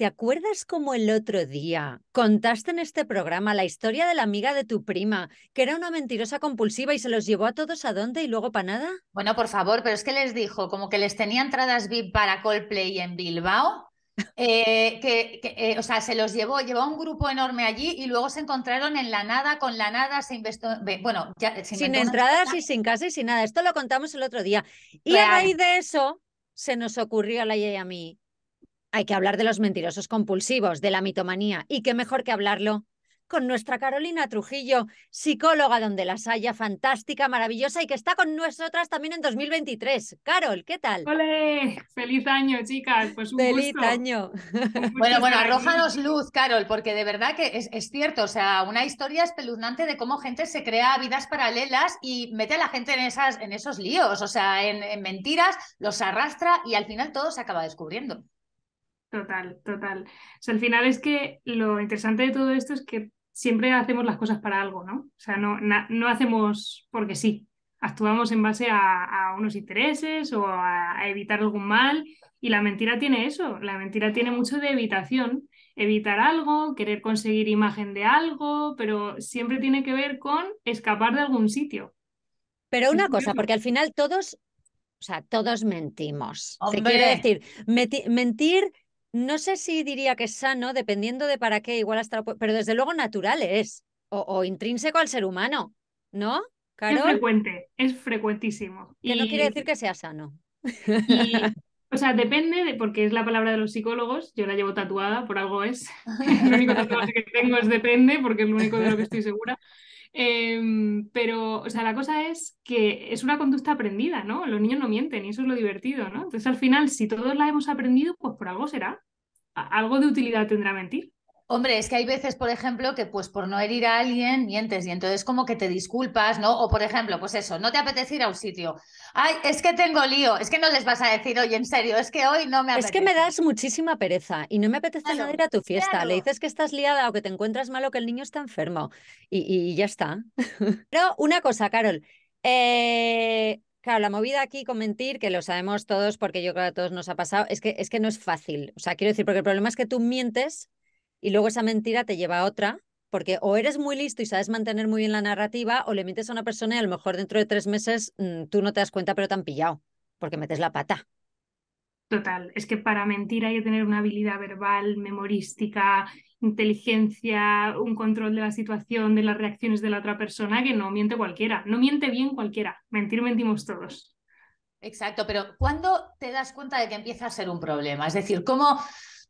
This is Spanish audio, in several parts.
¿Te acuerdas cómo el otro día contaste en este programa la historia de la amiga de tu prima, que era una mentirosa compulsiva y se los llevó a todos a dónde y luego para nada? Bueno, por favor, pero es que les dijo como que les tenía entradas VIP para Coldplay en Bilbao. Eh, que, eh, o sea, se los llevó, llevó a un grupo enorme allí y luego se encontraron en la nada, con la nada, se investó, bueno, ya, sin entradas y sin casa y sin nada. Esto lo contamos el otro día. Y ahí a raíz de eso, se nos ocurrió a la y a mí hay que hablar de los mentirosos compulsivos, de la mitomanía, y qué mejor que hablarlo con nuestra Carolina Trujillo, psicóloga donde la haya, fantástica, maravillosa y que está con nosotras también en 2023. Carol, ¿qué tal? ¡Ole! ¡Feliz año, chicas! Pues un ¡Feliz año! bueno, bueno, arrójanos luz, Carol, porque de verdad que es, cierto, o sea, una historia espeluznante de cómo gente se crea vidas paralelas y mete a la gente en, esas, en esos líos, o sea, en mentiras, los arrastra y al final todo se acaba descubriendo. Total, total. O sea, al final es que lo interesante de todo esto es que siempre hacemos las cosas para algo, ¿no? O sea, no, no hacemos porque sí. Actuamos en base a, unos intereses o a, evitar algún mal. Y la mentira tiene eso. La mentira tiene mucho de evitación. Evitar algo, querer conseguir imagen de algo, pero siempre tiene que ver con escapar de algún sitio. Pero una cosa, porque al final todos, o sea, todos mentimos. Te quiero decir, mentir no sé si diría que es sano, dependiendo de para qué, igual hasta... Pero desde luego natural es, o, intrínseco al ser humano, ¿no? Carol? Es frecuente, es frecuentísimo. Que y... no quiere decir que sea sano. o sea, depende, de, porque es la palabra de los psicólogos, yo la llevo tatuada, por algo es. el único que tengo es depende, porque es lo único de lo que estoy segura. Em, pero, o sea, la cosa es que es una conducta aprendida, ¿no? Los niños no mienten y eso es lo divertido, ¿no? Entonces, al final, si todos la hemos aprendido, pues por algo será. Algo de utilidad tendrá mentir. Hombre, es que hay veces, por ejemplo, que pues por no herir a alguien mientes y entonces como que te disculpas, ¿no? O por ejemplo, pues eso, no te apetece ir a un sitio. Ay, es que tengo lío, es que no les vas a decir, hoy, en serio, es que hoy no me apetece. Es que me das muchísima pereza y no me apetece ir a tu fiesta. Le dices que estás liada o que te encuentras mal o que el niño está enfermo y, ya está. Pero una cosa, Carol, eh, Claro, la movida aquí con mentir, que lo sabemos todos porque yo creo que a todos nos ha pasado, es que, es que no es fácil. O sea, quiero decir, porque el problema es que tú mientes y luego esa mentira te lleva a otra, porque o eres muy listo y sabes mantener muy bien la narrativa, o le mientes a una persona y a lo mejor dentro de tres meses mm, tú no te das cuenta, pero te han pillado, porque metes la pata. Total, es que para mentir hay que tener una habilidad verbal, memorística, inteligencia, un control de la situación, de las reacciones de la otra persona, que no miente cualquiera, no miente bien cualquiera, mentir mentimos todos. Exacto, pero ¿cuándo te das cuenta de que empieza a ser un problema? Es decir, ¿cómo,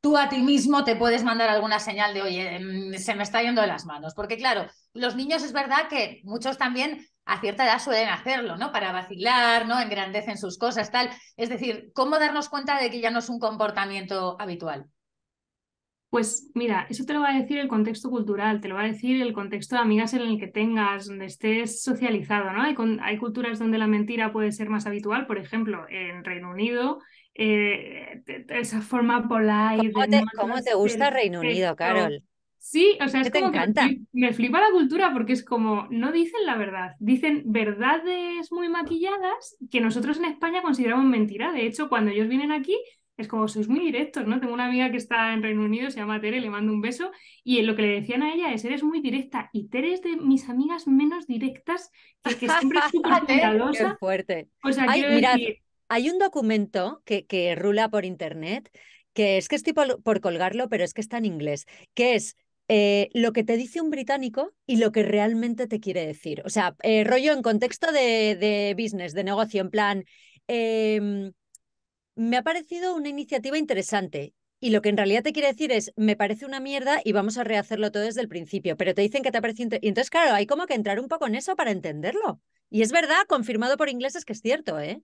tú a ti mismo te puedes mandar alguna señal de, oye, mm, se me está yendo de las manos. Porque claro, los niños es verdad que muchos también a cierta edad suelen hacerlo, ¿no? Para vacilar, ¿no? Engrandecen sus cosas, tal. Es decir, ¿cómo darnos cuenta de que ya no es un comportamiento habitual? Pues mira, eso te lo va a decir el contexto cultural, te lo va a decir el contexto de amigas en el que tengas, donde estés socializado, ¿no? Hay, hay culturas donde la mentira puede ser más habitual, por ejemplo, en Reino Unido, eh, esa forma polar. ¿Cómo, te, gusta Reino Unido, Carol? Sí, o sea, es como me flipa la cultura porque es como, no dicen la verdad, dicen verdades muy maquilladas que nosotros en España consideramos mentira. De hecho, cuando ellos vienen aquí, es como sois muy directos, ¿no? Tengo una amiga que está en Reino Unido, se llama Tere, le mando un beso, y lo que le decían a ella es, eres muy directa, y Tere es de mis amigas menos directas, que, siempre es súper Qué fuerte. O sea, Hay un documento que, que rula por internet, que es que estoy por, por colgarlo, pero es que está en inglés, que es eh, lo que te dice un británico y lo que realmente te quiere decir. O sea, eh, rollo en contexto de, business, de negocio, en plan, em, me ha parecido una iniciativa interesante. Y lo que en realidad te quiere decir es, me parece una mierda y vamos a rehacerlo todo desde el principio. Pero te dicen que te ha parecido... Y entonces, claro, hay como que entrar un poco en eso para entenderlo. Y es verdad, confirmado por ingleses que es cierto, ¿eh?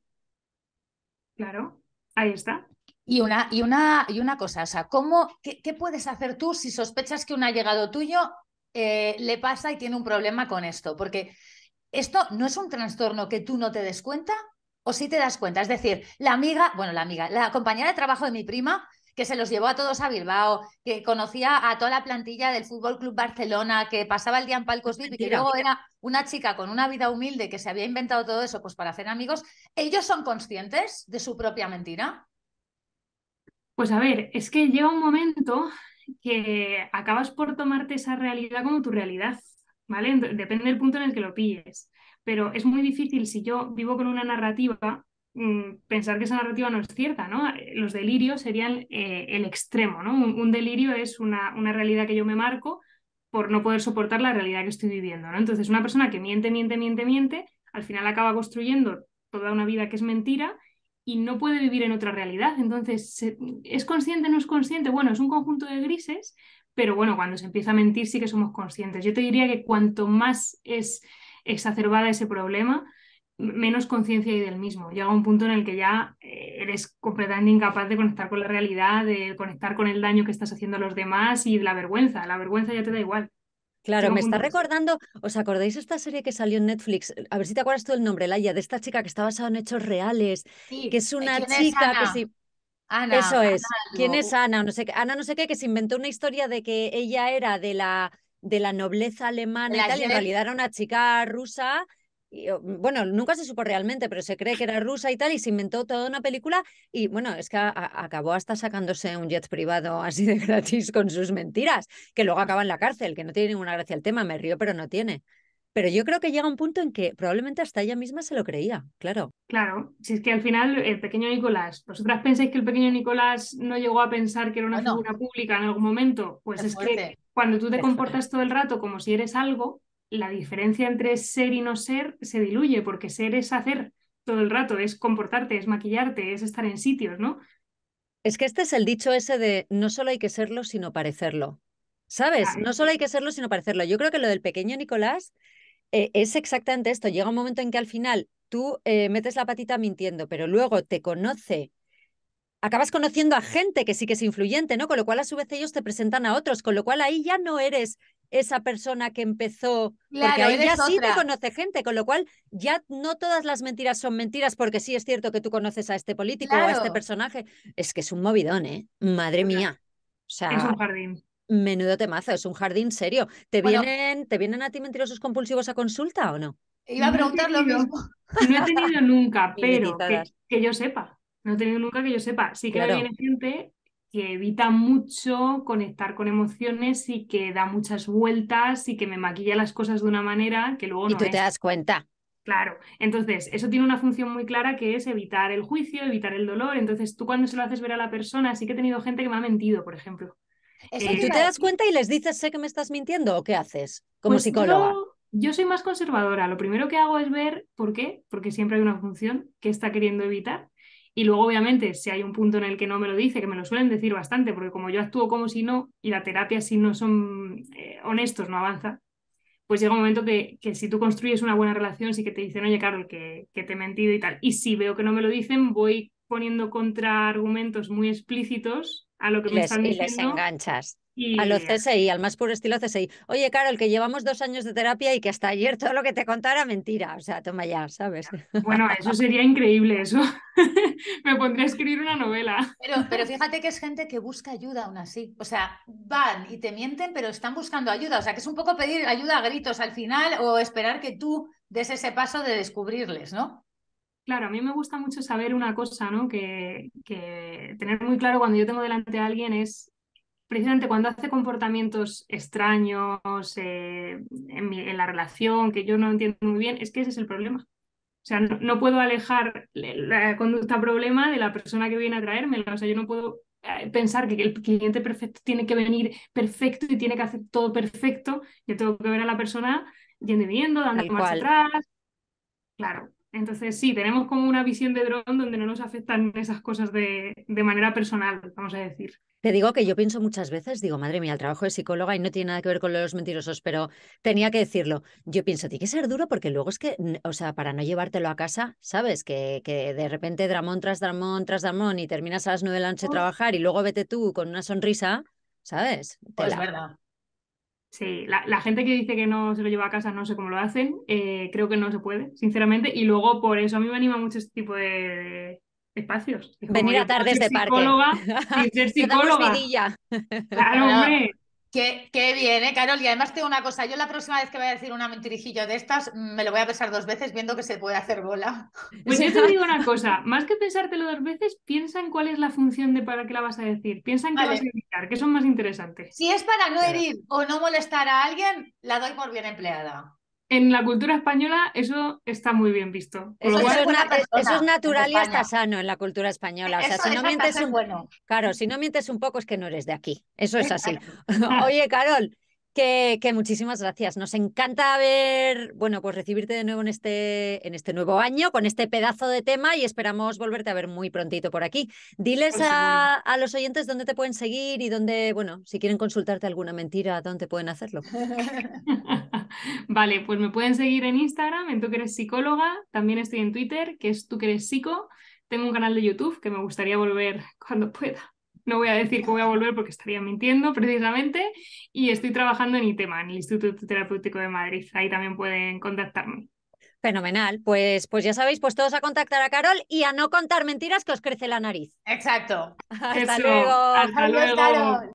Claro, ahí está. Y una, y una, y una cosa, o sea, ¿cómo, qué, puedes hacer tú si sospechas que un allegado tuyo eh, le pasa y tiene un problema con esto? Porque esto no es un trastorno que tú no te des cuenta, o si te das cuenta. Es decir, la amiga, bueno, la amiga, la compañera de trabajo de mi prima, que se los llevó a todos a Bilbao, que conocía a toda la plantilla del Fútbol Club Barcelona, que pasaba el día en Palcos VIP y que luego era una chica con una vida humilde que se había inventado todo eso pues para hacer amigos. ¿Ellos son conscientes de su propia mentira? Pues a ver, es que llega un momento que acabas por tomarte esa realidad como tu realidad, ¿vale? Depende del punto en el que lo pilles pero es muy difícil si yo vivo con una narrativa mm, pensar que esa narrativa no es cierta, ¿no? Los delirios serían eh, el extremo, ¿no? Un, delirio es una, una, realidad que yo me marco por no poder soportar la realidad que estoy viviendo, ¿no? Entonces, una persona que miente, miente, miente, miente, al final acaba construyendo toda una vida que es mentira y no puede vivir en otra realidad. Entonces, ¿es consciente, no es consciente? Bueno, es un conjunto de grises, pero bueno, cuando se empieza a mentir sí que somos conscientes. Yo te diría que cuanto más es exacerbada ese problema, menos conciencia hay del mismo. Llega un punto en el que ya eh, eres completamente incapaz de conectar con la realidad, de conectar con el daño que estás haciendo a los demás y la vergüenza. La vergüenza ya te da igual. Claro, me está recordando, ¿os acordáis esta serie que salió en Netflix? A ver si te acuerdas tú el nombre, Laia, de esta chica que está basada en hechos reales, que es eh, una chica que sí. Ana, Eso es. ¿Quién es Ana? No sé Ana no sé qué, que se inventó una historia de que ella era de la de la nobleza alemana y tal, y en realidad era una chica rusa bueno, nunca se supo realmente, pero se cree que era rusa y tal, y se inventó toda una película y bueno, es que acabó hasta sacándose un jet privado así de gratis con sus mentiras, que luego acaba en la cárcel, que no tiene ninguna gracia el tema, me río, pero no tiene. Pero yo creo que llega un punto en que probablemente hasta ella misma se lo creía, claro. Claro, si es que al final el pequeño Nicolás, ¿vosotras pensáis que el pequeño Nicolás no llegó a pensar que era una figura pública en algún momento? Pues es, que cuando tú te comportas todo el rato como si eres algo, la diferencia entre ser y no ser se diluye, porque ser es hacer todo el rato, es comportarte, es maquillarte, es estar en sitios, ¿no? Es que este es el dicho ese de no solo hay que serlo, sino parecerlo. ¿Sabes? No solo hay que serlo, sino parecerlo. Yo creo que lo del pequeño Nicolás eh, es exactamente esto. Llega un momento en que al final tú eh, metes la patita mintiendo, pero luego te conoce. Acabas conociendo a gente que sí que es influyente, ¿no? Con lo cual a su vez ellos te presentan a otros, con lo cual ahí ya no eres esa persona que empezó, porque sí te conoce gente, con lo cual ya no todas las mentiras son mentiras, porque sí es cierto que tú conoces a este político o a este personaje. Es que es un movidón, ¿eh? Madre mía. O sea, es un jardín. Menudo temazo, es un jardín serio. ¿Te, vienen, ¿Te vienen a ti mentirosos compulsivos a consulta o no? Iba a preguntar lo mismo. No he tenido nunca, pero que, yo sepa. No he tenido nunca que yo sepa. Sí que viene gente que evita mucho conectar con emociones y que da muchas vueltas y que me maquilla las cosas de una manera que luego y Y tú te das cuenta. Claro, entonces eso tiene una función muy clara que es evitar el juicio, evitar el dolor. Entonces tú cuando se lo haces ver a la persona, sí que he tenido gente que me ha mentido, por ejemplo. Eh, ¿Tú te das cuenta y les dices, sé que me estás mintiendo o qué haces como pues psicóloga? Yo, soy más conservadora. Lo primero que hago es ver por qué, porque siempre hay una función que está queriendo evitar. Y luego, obviamente, si hay un punto en el que no me lo dice, que me lo suelen decir bastante, porque como yo actúo como si no, y la terapia si no son eh, honestos no avanza, pues llega un momento que, si tú construyes una buena relación, sí que te dicen, oye, Carol, que, que te he mentido y tal. Y si veo que no me lo dicen, voy poniendo contra argumentos muy explícitos a lo que les, me Y les enganchas. A los CSI, al más puro estilo CSI. Oye, Carol, que llevamos dos años de terapia y que hasta ayer todo lo que te contara mentira. O sea, toma ya, ¿sabes? Bueno, eso sería increíble, eso. Me pondría a escribir una novela. Pero, pero fíjate que es gente que busca ayuda aún así. O sea, van y te mienten, pero están buscando ayuda. O sea, que es un poco pedir ayuda a gritos al final o esperar que tú des ese paso de descubrirles, ¿no? Claro, a mí me gusta mucho saber una cosa, ¿no? Que, tener muy claro cuando yo tengo delante a alguien es precisamente cuando hace comportamientos extraños eh, en, la relación que yo no entiendo muy bien, es que ese es el problema. O sea, no, puedo alejar la conducta problema de la persona que viene a traerme. O sea, yo no puedo eh, pensar que el cliente perfecto tiene que venir perfecto y tiene que hacer todo perfecto. Yo tengo que ver a la persona yendo y viendo, dando marcha atrás. Claro, entonces, sí, tenemos como una visión de dron donde no nos afectan esas cosas de, de, manera personal, vamos a decir. Te digo que yo pienso muchas veces, digo, madre mía, el trabajo de psicóloga y no tiene nada que ver con los mentirosos, pero tenía que decirlo. Yo pienso, tiene que ser duro porque luego es que, o sea, para no llevártelo a casa, ¿sabes? Que, de repente dramón tras dramón tras dramón y terminas a las nueve de la noche oh. trabajar y luego vete tú con una sonrisa, ¿sabes? Pues es verdad. Sí, la, gente que dice que no se lo lleva a casa, no sé cómo lo hacen, eh, creo que no se puede, sinceramente, y luego por eso a mí me anima mucho este tipo de, espacios. Venir a tardes de parque. Sin ser psicóloga. claro, hombre. Qué, bien, Carol. Y además tengo una cosa, yo la próxima vez que vaya a decir una mentirijilla de estas, mm, me lo voy a pensar dos veces viendo que se puede hacer bola. Pues yo te digo una cosa, más que pensártelo dos veces, piensa en cuál es la función de para qué la vas a decir, piensa en qué vas a indicar, que son más interesantes. Si es para no herir o no molestar a alguien, la doy por bien empleada en la cultura española eso está muy bien visto. Eso, es, natural y está sano en la cultura española. O sea, si no mientes un, bueno. Claro, si no mientes un poco es que no eres de aquí. Eso es así. Oye, Carol, que, que, muchísimas gracias. Nos encanta ver, bueno, pues recibirte de nuevo en este, en este nuevo año con este pedazo de tema y esperamos volverte a ver muy prontito por aquí. Diles pues a, a los oyentes dónde te pueden seguir y dónde, bueno, si quieren consultarte alguna mentira, dónde pueden hacerlo. Vale, pues me pueden seguir en Instagram, en Tú que eres psicóloga, también estoy en Twitter, que es Tú que eres psico. Tengo un canal de YouTube que me gustaría volver cuando pueda. No voy a decir que voy a volver porque estaría mintiendo precisamente. Y estoy trabajando en ITEMA, en el Instituto Terapéutico de Madrid. Ahí también pueden contactarme. Fenomenal, pues, pues ya sabéis, pues todos a contactar a Carol y a no contar mentiras que os crece la nariz. Exacto. Hasta luego. Hasta luego. Carol.